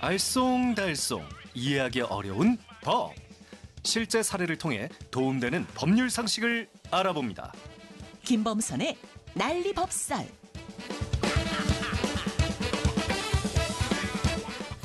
알쏭달쏭 이해하기 어려운 법 실제 사례를 통해 도움되는 법률 상식을 알아봅니다. 김범선의 난리 법살.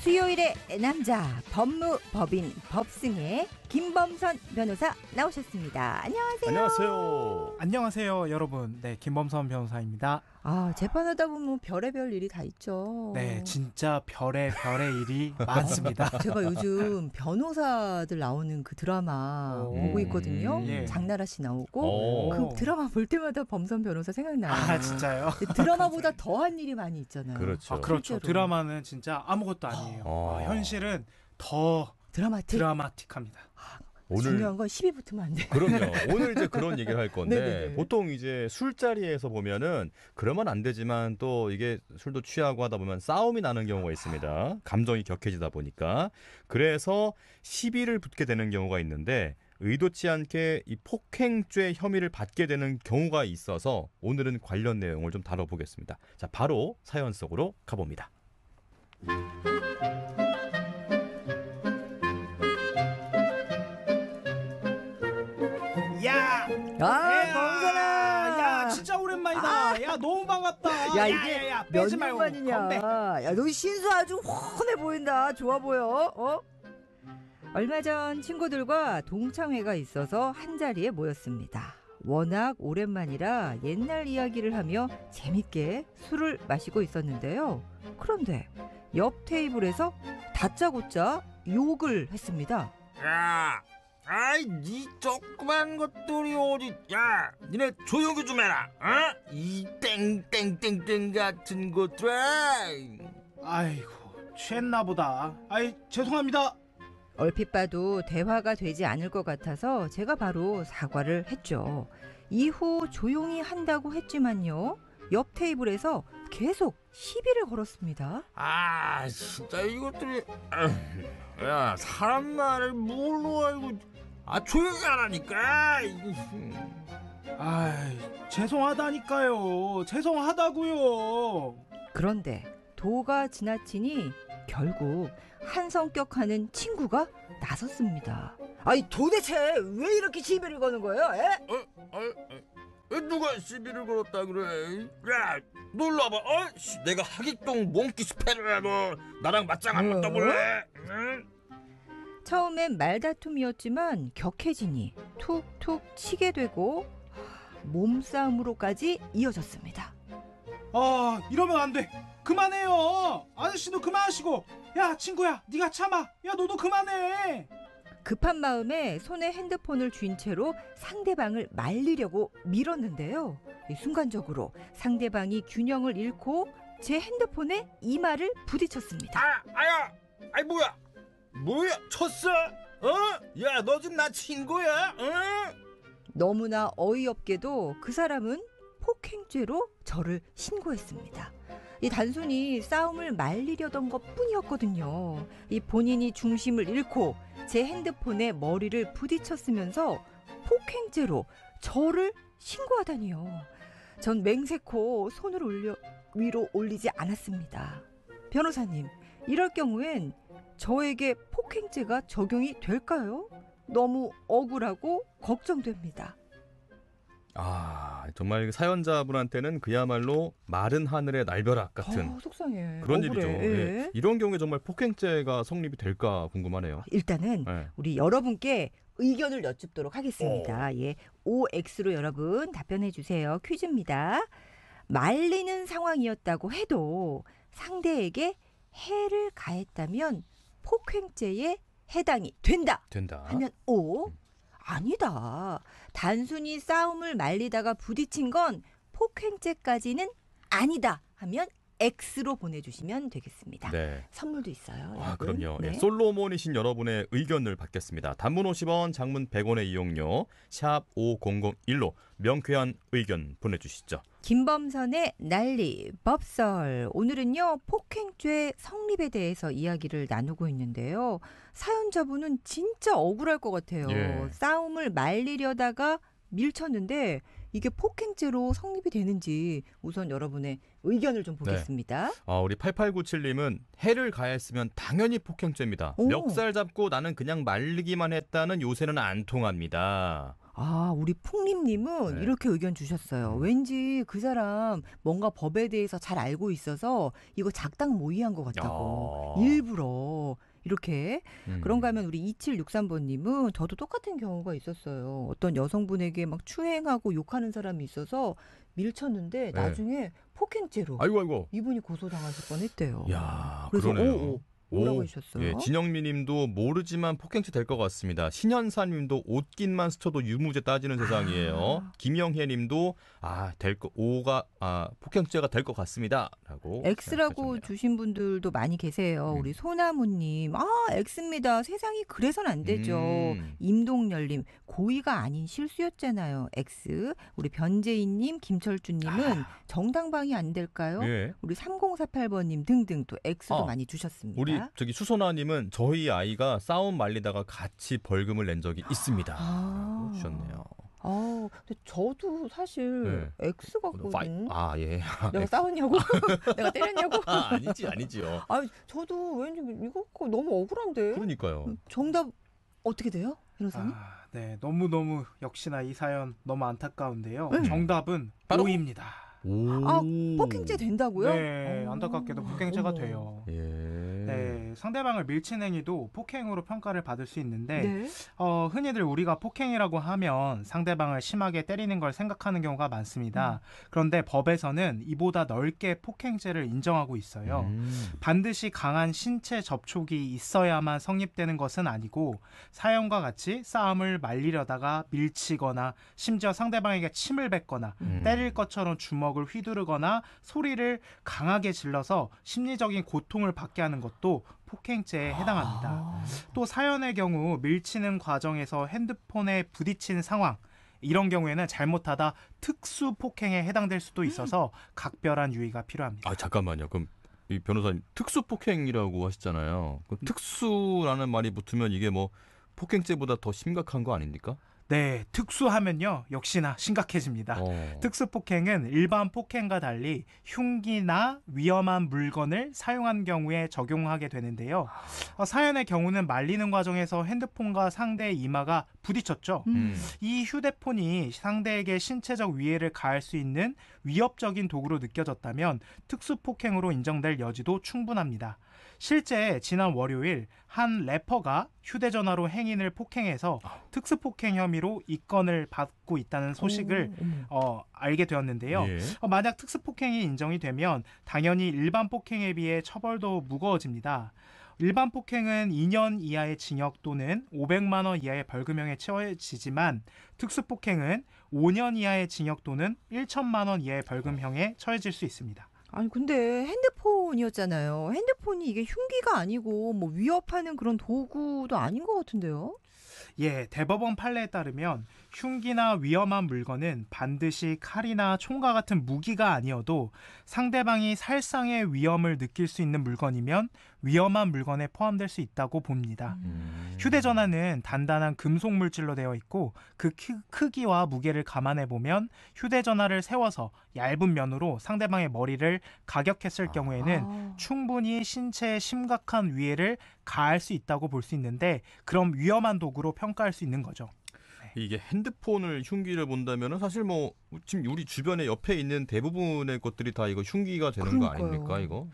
수요일의 남자 법무 법인 법승의 김범선 변호사 나오셨습니다. 안녕하세요. 안녕하세요. 안녕하세요, 여러분. 네, 김범선 변호사입니다. 아, 재판하다 보면 별의별 일이 다 있죠. 네, 진짜 별의 별의 일이 많습니다. 제가 요즘 변호사들 나오는 그 드라마 오. 보고 있거든요. 예. 장나라 씨 나오고 오. 그 드라마 볼 때마다 범선 변호사 생각나요. 아, 진짜요? 드라마보다 더한 일이 많이 있잖아요. 그렇죠. 아, 그렇죠. 실제로. 드라마는 진짜 아무것도 아니에요. 어. 아, 현실은 더 드라마틱. 드라마틱합니다. 아, 오늘 중요한 건 시비 붙으면 안 돼. 그럼요. 오늘 이제 그런 얘기를 할 건데 보통 이제 술자리에서 보면은 그러면 안 되지만 또 이게 술도 취하고 하다 보면 싸움이 나는 경우가 있습니다. 감정이 격해지다 보니까 그래서 시비를 붙게 되는 경우가 있는데 의도치 않게 이 폭행죄 혐의를 받게 되는 경우가 있어서 오늘은 관련 내용을 좀 다뤄보겠습니다. 자, 바로 사연 속으로 가봅니다. 아, 야, 진짜 오랜만이다. 아. 야, 너무 반갑다. 야, 이게 몇년 이냐 야, 너 신수 아주 훤해 보인다. 좋아 보여. 어? 얼마 전 친구들과 동창회가 있어서 한 자리에 모였습니다. 워낙 오랜만이라 옛날 이야기를 하며 재밌게 술을 마시고 있었는데요. 그런데 옆 테이블에서 다짜고짜 욕을 했습니다. 야, 아이 니 조그만 것들이 어디 야 니네 조용히 좀 해라 어? 이 땡땡땡땡 같은 것들 아이고 취했나 보다 아이 죄송합니다 얼핏 봐도 대화가 되지 않을 것 같아서 제가 바로 사과를 했죠 이후 조용히 한다고 했지만요 옆 테이블에서 계속 시비를 걸었습니다 아 진짜 이것들이 아, 야 사람 말을 뭘로 알고 아 조용히 하라니까. 아 죄송하다니까요. 죄송하다고요. 그런데 도가 지나치니 결국 한성격하는 친구가 나섰습니다. 아니 도대체 왜 이렇게 시비를 거는 거예요? 에? 어, 어, 어, 누가 시비를 걸었다 그래? 야 놀라봐. 어? 내가 하객동 몽키 스페르라고 나랑 맞짱 한번 떠볼래? 어? 응? 처음엔 말다툼이었지만 격해지니 툭툭 치게 되고 몸싸움으로까지 이어졌습니다. 아 이러면 안 돼. 그만해요. 아저씨도 그만하시고. 야 친구야 네가 참아. 야 너도 그만해. 급한 마음에 손에 핸드폰을 쥔 채로 상대방을 말리려고 밀었는데요. 순간적으로 상대방이 균형을 잃고 제 핸드폰에 이마를 부딪혔습니다. 아, 아야, 아이 뭐야? 뭐야? 쳤어? 어? 야, 너 지금 나친 거야? 응? 너무나 어이없게도 그 사람은 폭행죄로 저를 신고했습니다. 이 단순히 싸움을 말리려던 것 뿐이었거든요. 이 본인이 중심을 잃고 제 핸드폰에 머리를 부딪혔으면서 폭행죄로 저를 신고하다니요. 전 맹세코 손을 올려 위로 올리지 않았습니다. 변호사님, 이럴 경우엔 저에게 폭행죄가 적용이 될까요? 너무 억울하고 걱정됩니다. 아 정말 그 사연자분한테는 그야말로 마른 하늘의 날벼락 같은 아, 속상해. 그런 억울해. 일이죠. 예. 예. 이런 경우에 정말 폭행죄가 성립이 될까 궁금하네요. 일단은 예. 우리 여러분께 의견을 여쭙도록 하겠습니다. 오. 예, OX로 여러분 답변해 주세요. 퀴즈입니다. 말리는 상황이었다고 해도 상대에게 해를 가했다면 폭행죄에 해당이 된다. 된다. 하면 오 어? 음. 아니다. 단순히 싸움을 말리다가 부딪힌 건 폭행죄까지는 아니다. 하면 X로 보내주시면 되겠습니다. 네. 선물도 있어요. 아, 그럼요. 예, 네. 예, 솔로몬이신 여러분의 의견을 받겠습니다. 단문 50원, 장문 100원의 이용료 샵 5001로 명쾌한 의견 보내주시죠. 김범선의 난리 법설 오늘은요 폭행죄 성립에 대해서 이야기를 나누고 있는데요 사연자분은 진짜 억울할 것 같아요 예. 싸움을 말리려다가 밀쳤는데 이게 폭행죄로 성립이 되는지 우선 여러분의 의견을 좀 네. 보겠습니다. 네. 아, 우리 8897님은 해를 가했으면 당연히 폭행죄입니다. 멱살 잡고 나는 그냥 말리기만 했다는 요새는 안 통합니다. 아, 우리 풍림님은 네. 이렇게 의견 주셨어요. 음. 왠지 그 사람 뭔가 법에 대해서 잘 알고 있어서 이거 작당 모의한 것 같다고. 어. 일부러. 이렇게 음. 그런가 하면 우리 2763번님은 저도 똑같은 경우가 있었어요. 어떤 여성분에게 막 추행하고 욕하는 사람이 있어서 밀쳤는데 네. 나중에 폭행죄로 아이고 아이고 이분이 고소당하실 뻔했대요. 야, 그래서 그러네요. 오, 오, 뭐라고 하셨어요? 예, 진영미님도 모르지만 폭행죄 될 것 같습니다. 신현사님도 옷깃만 스쳐도 유무죄 따지는 아. 세상이에요. 아. 김영혜님도 아될거 오가 아 폭행죄가 될 것 같습니다라고. X라고 주신 분들도 많이 계세요. 음. 우리 소나무님 아 X입니다. 세상이 그래선 안 되죠. 음. 임동열님 고의가 아닌 실수였잖아요. X. 우리 변재인님 김철주님은 아. 정당방위 안 될까요? 예. 우리 3048번님 등등 또 X도 아. 많이 주셨습니다. 우리 네, 저기 수소나님은 저희 아이가 싸움 말리다가 같이 벌금을 낸 적이 있습니다. 아. 주셨네요. 아, 근데 저도 사실 네. X 같거든. 어, 아, 예. 내가 싸웠냐고? 내가 때렸냐고? 아, 아니지, 아니지요. 아, 저도 왠지 이거 너무 억울한데. 그러니까요. 음, 정답 어떻게 돼요? 이호사님 아, 네. 너무너무 역시나 이 사연 너무 안타까운데요. 응. 네. 정답은 바로 입니다 오. 아, 폭행죄 된다고요? 네, 어. 안타깝게도 폭행죄가 돼요. 예. 네. 네, 상대방을 밀친 행위도 폭행으로 평가를 받을 수 있는데 네. 어, 흔히들 우리가 폭행이라고 하면 상대방을 심하게 때리는 걸 생각하는 경우가 많습니다. 음. 그런데 법에서는 이보다 넓게 폭행죄를 인정하고 있어요. 음. 반드시 강한 신체 접촉이 있어야만 성립되는 것은 아니고 사형과 같이 싸움을 말리려다가 밀치거나 심지어 상대방에게 침을 뱉거나 음. 때릴 것처럼 주먹을 휘두르거나 소리를 강하게 질러서 심리적인 고통을 받게 하는 것 것도 폭행죄에 아. 해당합니다. 아... 또 사연의 경우 밀치는 과정에서 핸드폰에 부딪힌 상황 이런 경우에는 잘못하다 특수 폭행에 해당될 수도 있어서 각별한 유의가 필요합니다. 아 잠깐만요. 그럼 이 변호사님 특수 폭행이라고 하셨잖아요 음. 특수라는 말이 붙으면 이게 뭐 폭행죄보다 더 심각한 거 아닙니까? 네, 특수하면요 역시나 심각해집니다. 어. 특수 폭행은 일반 폭행과 달리 흉기나 위험한 물건을 사용한 경우에 적용하게 되는데요. 어, 사연의 경우는 말리는 과정에서 핸드폰과 상대의 이마가 부딪혔죠. 음. 음. 이 휴대폰이 상대에게 신체적 위해를 가할 수 있는 위협적인 도구로 느껴졌다면 특수 폭행으로 인정될 여지도 충분합니다. 실제 지난 월요일 한 래퍼가 휴대전화로 행인을 폭행해서 아. 특수폭행 혐의로 입건을 받고 있다는 소식을 어, 알게 되었는데요. 예. 어, 만약 특수폭행이 인정이 되면 당연히 일반 폭행에 비해 처벌도 무거워집니다. 일반 폭행은 2년 이하의 징역 또는 500만 원 이하의 벌금형에 처해지지만 특수폭행은 5년 이하의 징역 또는 1천만 원 이하의 벌금형에 처해질 수 있습니다. 아니 근데 핸드폰 스마폰이었잖아요 핸드폰이 이게 흉기가 아니고 뭐 위협하는 그런 도구도 아닌 것 같은데요. 예, 대법원 판례에 따르면 흉기나 위험한 물건은 반드시 칼이나 총과 같은 무기가 아니어도 상대방이 살상의 위험을 느낄 수 있는 물건이면 위험한 물건에 포함될 수 있다고 봅니다. 음. 휴대전화는 단단한 금속 물질로 되어 있고 그 크기와 무게를 감안해 보면 휴대전화를 세워서 얇은 면으로 상대방의 머리를 가격했을 아. 경우에는 아. 충분히 신체에 심각한 위해를 가할 수 있다고 볼 수 있는데 그럼 위험한 도구로 평가할 수 있는 거죠. 이게 핸드폰을 흉기를 본다면 사실 뭐 지금 우리 주변에 옆에 있는 대부분의 것들이 다 이거 흉기가 되는 그러니까요. 거 아닙니까 이거?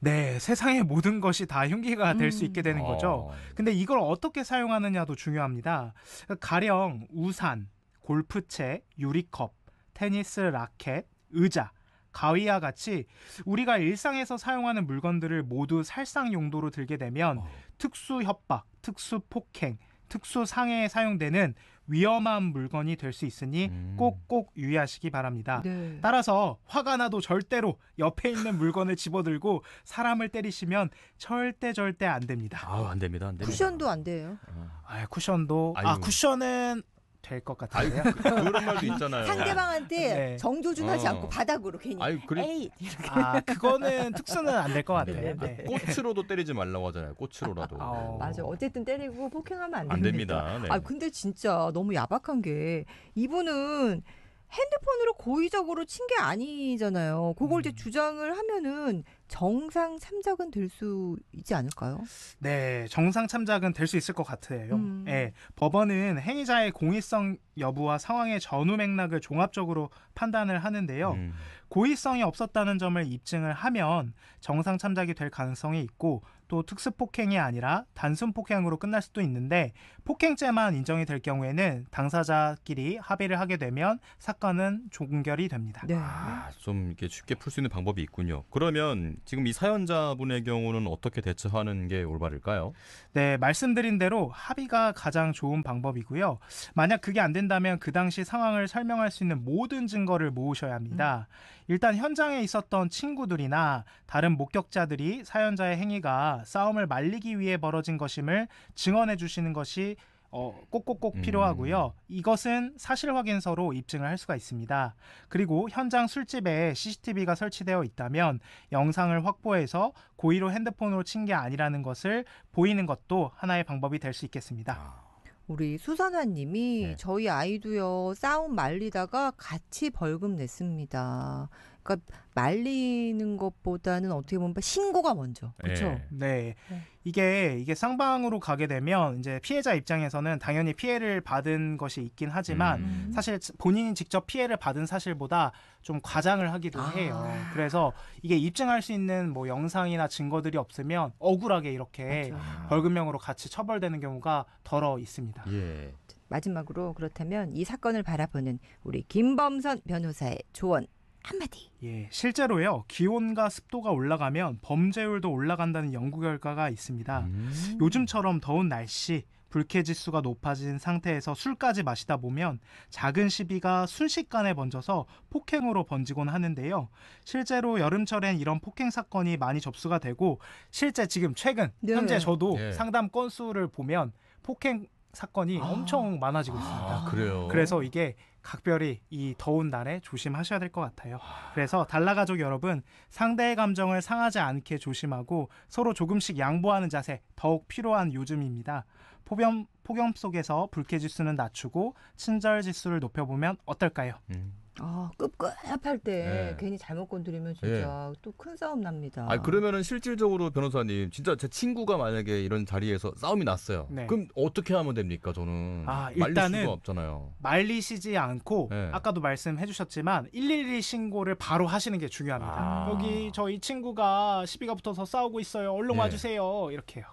네, 세상의 모든 것이 다 흉기가 될수 음. 있게 되는 음. 거죠. 근데 이걸 어떻게 사용하느냐도 중요합니다. 가령 우산, 골프채, 유리컵, 테니스 라켓, 의자, 가위와 같이 우리가 일상에서 사용하는 물건들을 모두 살상 용도로 들게 되면 어. 특수 협박, 특수 폭행, 특수 상해에 사용되는 위험한 물건이 될 수 있으니 꼭꼭 음. 유의하시기 바랍니다. 네. 따라서 화가 나도 절대로 옆에 있는 물건을 집어들고 사람을 때리시면 절대 절대 안 됩니다. 아안 됩니다. 안 됩니다. 쿠션도 안 돼요. 아, 아 쿠션도 아, 아유. 아 쿠션은 될것같은요아 그, 런 말도 있잖아요. 상대방한테 네. 정조준 하지 어. 않고 바닥으로 괜히 아이, 그래- 에이 아 그거는 특수는 안 될것 네. 같아요. 아, 네. 꽃으로도 때리지 말라고 하잖아요. 꽃으로라도. 아, 어. 네. 맞아. 어쨌든 때리고 폭행하면 안, 안 됩니다. 네. 아 근데 진짜 너무 야박한 게 이분은 핸드폰으로 고의적으로 친 게 아니잖아요. 그걸 이제 음. 주장을 하면은 정상 참작은 될 수 있지 않을까요? 네, 정상 참작은 될 수 있을 것 같아요. 음. 네, 법원은 행위자의 공익성 여부와 상황의 전후 맥락을 종합적으로 판단을 하는데요. 음. 고의성이 없었다는 점을 입증을 하면 정상 참작이 될 가능성이 있고 또 특수 폭행이 아니라 단순 폭행으로 끝날 수도 있는데 폭행죄만 인정이 될 경우에는 당사자끼리 합의를 하게 되면 사건은 종결이 됩니다. 네. 아, 좀 이렇게 쉽게 풀 수 있는 방법이 있군요. 그러면 지금 이 사연자분의 경우는 어떻게 대처하는 게 올바를까요? 네, 말씀드린 대로 합의가 가장 좋은 방법이고요. 만약 그게 안 된다면 그 당시 상황을 설명할 수 있는 모든 증거를 모으셔야 합니다. 음. 일단 현장에 있었던 친구들이나 다른 목격자들이 사연자의 행위가 싸움을 말리기 위해 벌어진 것임을 증언해 주시는 것이 어, 꼭꼭꼭 음. 필요하고요. 음. 이것은 사실 확인서로 입증을 할 수가 있습니다. 그리고 현장 술집에 CCTV가 설치되어 있다면 영상을 확보해서 고의로 핸드폰으로 친 게 아니라는 것을 보이는 것도 하나의 방법이 될 수 있겠습니다. 아. 우리 수선화님이 네. 저희 아이도요 싸움 말리다가 같이 벌금 냈습니다. 그러니까 말리는 것보다는 어떻게 보면 신고가 먼저. 그렇죠. 네. 네. 이게 이게 쌍방으로 가게 되면 이제 피해자 입장에서는 당연히 피해를 받은 것이 있긴 하지만 음. 사실 본인이 직접 피해를 받은 사실보다 좀 과장을 하기도 아. 해요. 그래서 이게 입증할 수 있는 뭐 영상이나 증거들이 없으면 억울하게 이렇게 맞아. 아. 벌금형으로 같이 처벌되는 경우가 더러 있습니다. 예. 마지막으로 그렇다면 이 사건을 바라보는 우리 김범선 변호사의 조언 한마디. 예, 실제로요. 기온과 습도가 올라가면 범죄율도 올라간다는 연구 결과가 있습니다. 음. 요즘처럼 더운 날씨, 불쾌 지수가 높아진 상태에서 술까지 마시다 보면 작은 시비가 순식간에 번져서 폭행으로 번지곤 하는데요. 실제로 여름철엔 이런 폭행 사건이 많이 접수가 되고 실제 지금 최근 네. 현재 저도 네. 상담 건수를 보면 폭행 사건이 아. 엄청 많아지고 있습니다. 아, 그래요. 그래서 이게 각별히 이 더운 날에 조심하셔야 될 것 같아요. 그래서 달라 가족 여러분 상대의 감정을 상하지 않게 조심하고 서로 조금씩 양보하는 자세 더욱 필요한 요즘입니다. 폭염 폭염 속에서 불쾌 지수는 낮추고 친절 지수를 높여보면 어떨까요? 음. 아, 깝깝할 때 예. 괜히 잘못 건드리면 진짜 예. 또큰 싸움 납니다. 아 그러면은 실질적으로 변호사님 진짜 제 친구가 만약에 이런 자리에서 싸움이 났어요. 네. 그럼 어떻게 하면 됩니까? 저는 아, 일단은 수가 없잖아요. 말리시지 않고 네. 아까도 말씀해 주셨지만 112 신고를 바로 하시는 게 중요합니다. 아. 여기 저희 친구가 시비가 붙어서 싸우고 있어요. 얼른 예. 와주세요. 이렇게요.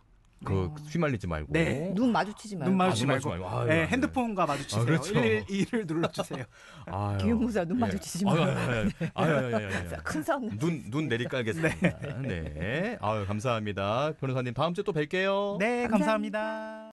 그 네. 휘말리지 말고. 네. 눈 마주치지 말고. 아, 눈 마주치지 네, 말고. 아, 말고. 아유, 네, 아유, 핸드폰과 마주치세요. 아, 그렇죠. 1 1 눌러주세요. 기용공사 눈 마주치지 말고. 큰 싸움. 눈눈 내리깔겠습니다. 네. 네. 아유 감사합니다. 변호사님 다음 주에 또 뵐게요. 네 감사합니다. 감사합니다.